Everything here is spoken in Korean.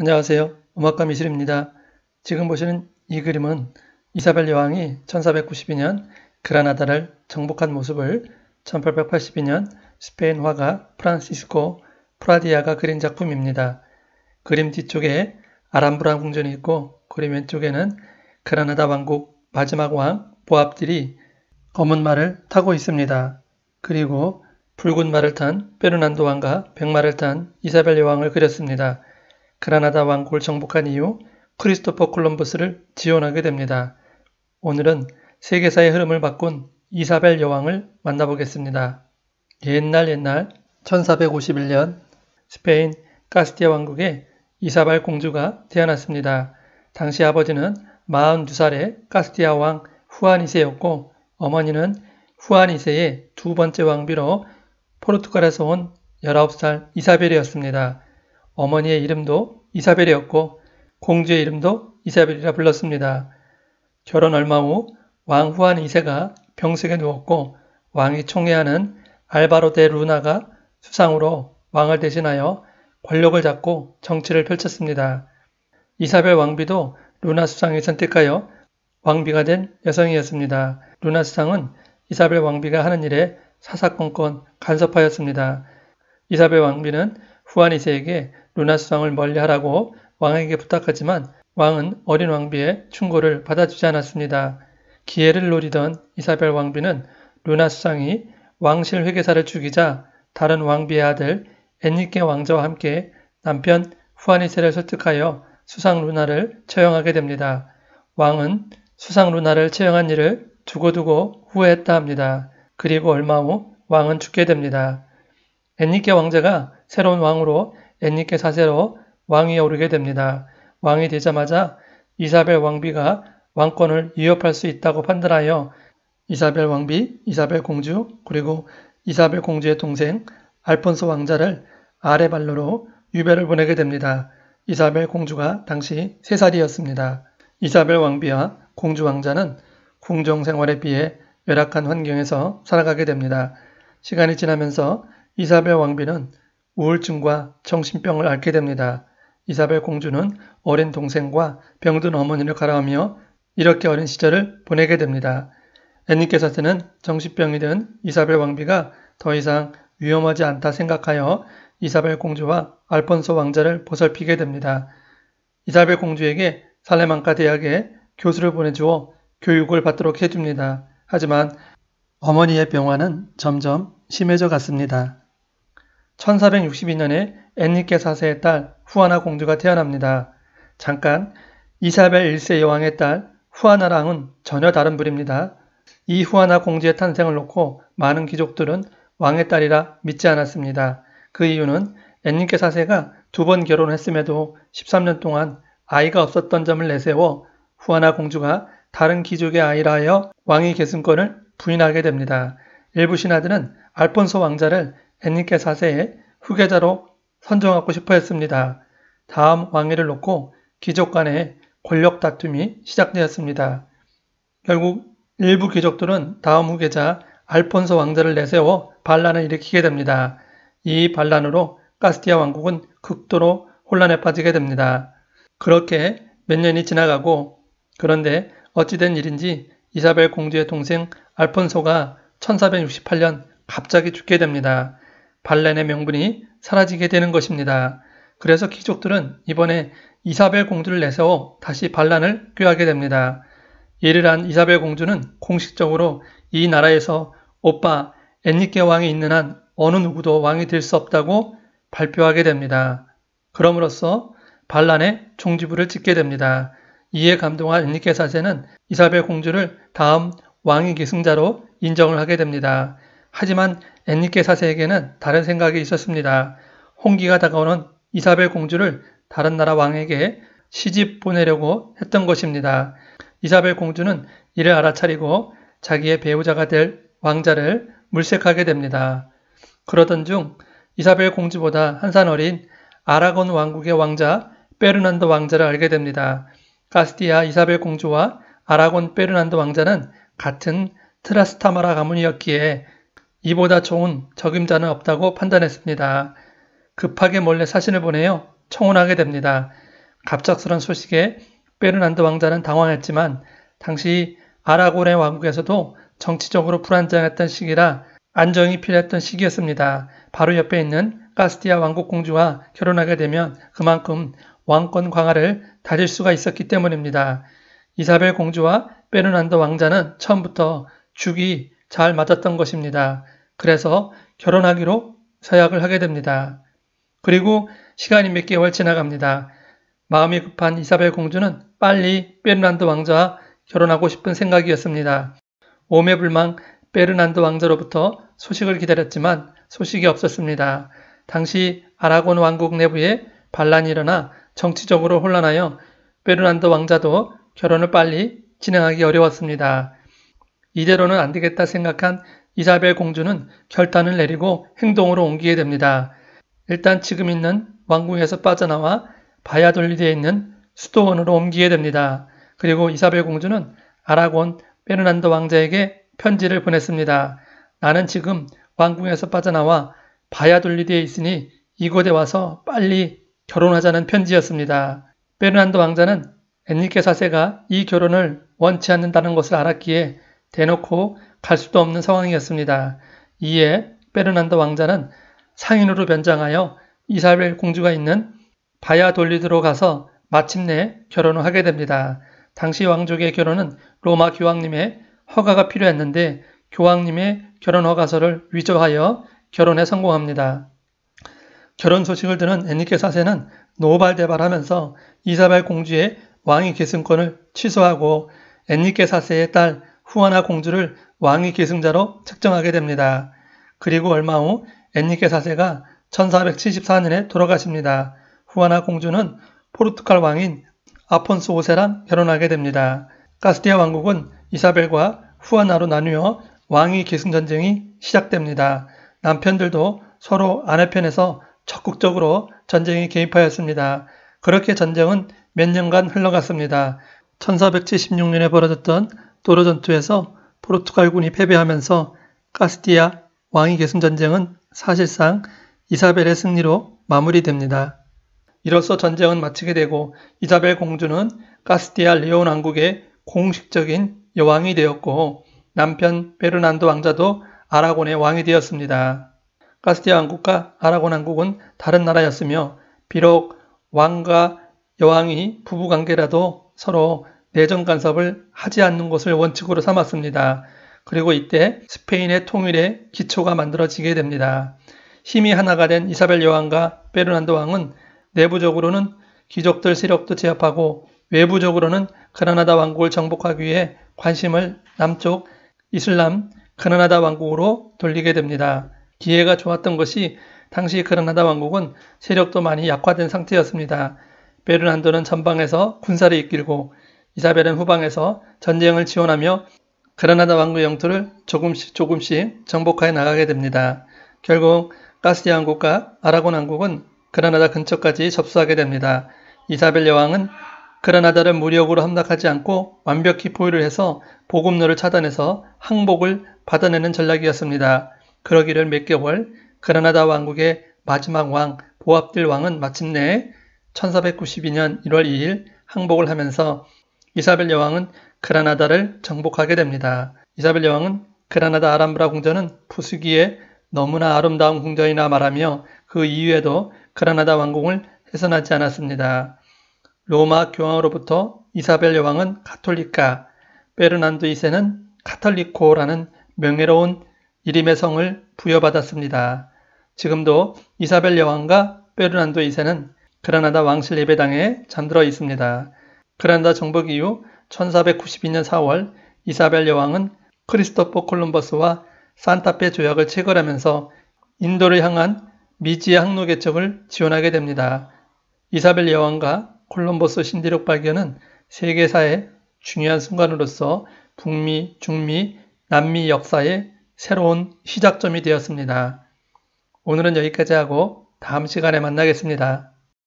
안녕하세요. 음악가 미실입니다. 지금 보시는 이 그림은 이사벨 여왕이 1492년 그라나다를 정복한 모습을 1882년 스페인 화가 프란시스코 프라디아가 그린 작품입니다. 그림 뒤쪽에 아람브라 궁전이 있고 그림 왼쪽에는 그라나다 왕국 마지막 왕보압들이 검은 말을 타고 있습니다. 그리고 붉은 말을 탄 페르난도 왕과 백마를 탄 이사벨 여왕을 그렸습니다. 그라나다 왕국을 정복한 이후 크리스토퍼 콜럼버스를 지원하게 됩니다. 오늘은 세계사의 흐름을 바꾼 이사벨 여왕을 만나보겠습니다. 옛날 옛날 1451년 스페인 카스티아 왕국의 이사벨 공주가 태어났습니다. 당시 아버지는 42살의 카스티아 왕 후안 2세였고 어머니는 후안 2세의 두 번째 왕비로 포르투갈에서 온 19살 이사벨이었습니다. 어머니의 이름도 이사벨이었고 공주의 이름도 이사벨이라 불렀습니다. 결혼 얼마 후 왕후한 이세가 병석에 누웠고 왕이 총애하는 알바로 데 루나가 수상으로 왕을 대신하여 권력을 잡고 정치를 펼쳤습니다. 이사벨 왕비도 루나 수상이 선택하여 왕비가 된 여성이었습니다. 루나 수상은 이사벨 왕비가 하는 일에 사사건건 간섭하였습니다. 이사벨 왕비는 후한이세에게 루나스왕을 멀리하라고 왕에게 부탁하지만 왕은 어린 왕비의 충고를 받아주지 않았습니다. 기회를 노리던 이사벨 왕비는 루나스상이 왕실 회계사를 죽이자 다른 왕비의 아들 엔니케 왕자와 함께 남편 후아니세를 설득하여 수상 루나를 처형하게 됩니다. 왕은 수상 루나를 처형한 일을 두고두고 후회했다 합니다. 그리고 얼마 후 왕은 죽게 됩니다. 엔니케 왕자가 새로운 왕으로 앤니케 사세로 왕위에 오르게 됩니다. 왕이 되자마자 이사벨 왕비가 왕권을 위협할 수 있다고 판단하여 이사벨 왕비, 이사벨 공주, 그리고 이사벨 공주의 동생 알폰소 왕자를 아레발로로 유배를 보내게 됩니다. 이사벨 공주가 당시 3살이었습니다. 이사벨 왕비와 공주 왕자는 궁정 생활에 비해 열악한 환경에서 살아가게 됩니다. 시간이 지나면서 이사벨 왕비는 우울증과 정신병을 앓게 됩니다. 이사벨 공주는 어린 동생과 병든 어머니를 가라하며 이렇게 어린 시절을 보내게 됩니다. 앤니께서는 정신병이 든 이사벨 왕비가 더 이상 위험하지 않다 생각하여 이사벨 공주와 알폰소 왕자를 보살피게 됩니다. 이사벨 공주에게 살레만카 대학에 교수를 보내주어 교육을 받도록 해줍니다. 하지만 어머니의 병화는 점점 심해져 갔습니다. 1462년에 앤리케 사세의딸 후아나 공주가 태어납니다. 잠깐 이사벨 1세 여왕의 딸 후아나랑은 전혀 다른 불입니다. 이 후아나 공주의 탄생을 놓고 많은 귀족들은 왕의 딸이라 믿지 않았습니다. 그 이유는 앤리케 사세가두 번 결혼했음에도 13년 동안 아이가 없었던 점을 내세워 후아나 공주가 다른 귀족의 아이라 하여 왕위 계승권을 부인하게 됩니다. 일부 신하들은 알폰소 왕자를 헨리케 4세의 후계자로 선정하고 싶어 했습니다. 다음 왕위를 놓고 귀족 간의 권력 다툼이 시작되었습니다. 결국 일부 귀족들은 다음 후계자 알폰소 왕자를 내세워 반란을 일으키게 됩니다. 이 반란으로 카스티아 왕국은 극도로 혼란에 빠지게 됩니다. 그렇게 몇 년이 지나가고 그런데 어찌된 일인지 이사벨 공주의 동생 알폰소가 1468년 갑자기 죽게 됩니다. 발렌의 명분이 사라지게 되는 것입니다. 그래서 귀족들은 이번에 이사벨 공주를 내세워 다시 반란을 꾀하게 됩니다. 예를 한 이사벨 공주는 공식적으로 이 나라에서 오빠 엔리케 왕이 있는 한 어느 누구도 왕이 될 수 없다고 발표하게 됩니다. 그럼으로써 반란의 종지부를 찍게 됩니다. 이에 감동한 엔리케 사제는 이사벨 공주를 다음 왕위 계승자로 인정을 하게 됩니다. 하지만 앤니케 사세에게는 다른 생각이 있었습니다. 홍기가 다가오는 이사벨 공주를 다른 나라 왕에게 시집 보내려고 했던 것입니다. 이사벨 공주는 이를 알아차리고 자기의 배우자가 될 왕자를 물색하게 됩니다. 그러던 중 이사벨 공주보다 한산 어린 아라곤 왕국의 왕자 페르난도 왕자를 알게 됩니다. 가스티아 이사벨 공주와 아라곤 페르난도 왕자는 같은 트라스타마라 가문이었기에 이보다 좋은 적임자는 없다고 판단했습니다. 급하게 몰래 사신을 보내요 청혼하게 됩니다. 갑작스런 소식에 페르난드 왕자는 당황했지만 당시 아라곤의 왕국에서도 정치적으로 불안정했던 시기라 안정이 필요했던 시기였습니다. 바로 옆에 있는 카스티아 왕국 공주와 결혼하게 되면 그만큼 왕권 강화를 다질 수가 있었기 때문입니다. 이사벨 공주와 페르난드 왕자는 처음부터 죽이 잘 맞았던 것입니다. 그래서 결혼하기로 서약을 하게 됩니다. 그리고 시간이 몇 개월 지나갑니다. 마음이 급한 이사벨 공주는 빨리 베르난드 왕자와 결혼하고 싶은 생각이었습니다. 오메 불망 베르난드 왕자로부터 소식을 기다렸지만 소식이 없었습니다. 당시 아라곤 왕국 내부에 반란이 일어나 정치적으로 혼란하여 베르난드 왕자도 결혼을 빨리 진행하기 어려웠습니다. 이대로는 안 되겠다 생각한 이사벨 공주는 결단을 내리고 행동으로 옮기게 됩니다. 일단 지금 있는 왕궁에서 빠져나와 바야돌리드에 있는 수도원으로 옮기게 됩니다. 그리고 이사벨 공주는 아라곤 베르난도 왕자에게 편지를 보냈습니다. 나는 지금 왕궁에서 빠져나와 바야돌리드에 있으니 이곳에 와서 빨리 결혼하자는 편지였습니다. 베르난도 왕자는 엔리케 사세가 이 결혼을 원치 않는다는 것을 알았기에 대놓고 갈 수도 없는 상황이었습니다. 이에 베르난도 왕자는 상인으로 변장하여 이사벨 공주가 있는 바야돌리드로 가서 마침내 결혼을 하게 됩니다. 당시 왕족의 결혼은 로마 교황님의 허가가 필요했는데 교황님의 결혼 허가서를 위조하여 결혼에 성공합니다. 결혼 소식을 들은 에니케 사세는 노발대발하면서 이사벨 공주의 왕위 계승권을 취소하고 엔니케 사세의 딸 후아나 공주를 왕위 계승자로 책정하게 됩니다. 그리고 얼마 후 엔리케 4세가 1474년에 돌아가십니다. 후아나 공주는 포르투갈 왕인 아폰스 5세랑 결혼하게 됩니다. 카스티아 왕국은 이사벨과 후아나로 나뉘어 왕위 계승 전쟁이 시작됩니다. 남편들도 서로 아내 편에서 적극적으로 전쟁에 개입하였습니다. 그렇게 전쟁은 몇 년간 흘러갔습니다. 1476년에 벌어졌던 도로 전투에서 포르투갈군이 패배하면서 카스티아 왕위 계승 전쟁은 사실상 이사벨의 승리로 마무리됩니다. 이로써 전쟁은 마치게 되고 이사벨 공주는 카스티아 레온 왕국의 공식적인 여왕이 되었고 남편 베르난도 왕자도 아라곤의 왕이 되었습니다. 카스티아 왕국과 아라곤 왕국은 다른 나라였으며 비록 왕과 여왕이 부부관계라도 서로 내정 간섭을 하지 않는 것을 원칙으로 삼았습니다. 그리고 이때 스페인의 통일의 기초가 만들어지게 됩니다. 힘이 하나가 된 이사벨 여왕과 베르난도 왕은 내부적으로는 귀족들 세력도 제압하고 외부적으로는 그나나다 왕국을 정복하기 위해 관심을 남쪽 이슬람 그나나다 왕국으로 돌리게 됩니다. 기회가 좋았던 것이 당시 그나나다 왕국은 세력도 많이 약화된 상태였습니다. 베르난도는 전방에서 군사를 이끌고 이사벨은 후방에서 전쟁을 지원하며 그라나다 왕국 영토를 조금씩 조금씩 정복하여 나가게 됩니다. 결국 가스디 왕국과 아라곤 왕국은 그라나다 근처까지 접수하게 됩니다. 이사벨 여왕은 그라나다를 무력으로 함락하지 않고 완벽히 포위를 해서 보급로를 차단해서 항복을 받아내는 전략이었습니다. 그러기를 몇 개월 그라나다 왕국의 마지막 왕 보압딜 왕은 마침내 1492년 1월 2일 항복을 하면서 이사벨 여왕은 그라나다를 정복하게 됩니다. 이사벨 여왕은 그라나다 아람브라 궁전은 부수기에 너무나 아름다운 궁전이나 말하며 그 이후에도 그라나다 왕궁을 훼손하지 않았습니다. 로마 교황으로부터 이사벨 여왕은 가톨릭카 베르난도 2세는 카톨리코라는 명예로운 이름의 성을 부여받았습니다. 지금도 이사벨 여왕과 베르난도 2세는 그라나다 왕실 예배당에 잠들어 있습니다. 그란다 정복 이후 1492년 4월 이사벨 여왕은 크리스토퍼 콜럼버스와 산타페 조약을 체결하면서 인도를 향한 미지의 항로 개척을 지원하게 됩니다. 이사벨 여왕과 콜럼버스 신대륙 발견은 세계사의 중요한 순간으로서 북미, 중미, 남미 역사의 새로운 시작점이 되었습니다. 오늘은 여기까지 하고 다음 시간에 만나겠습니다.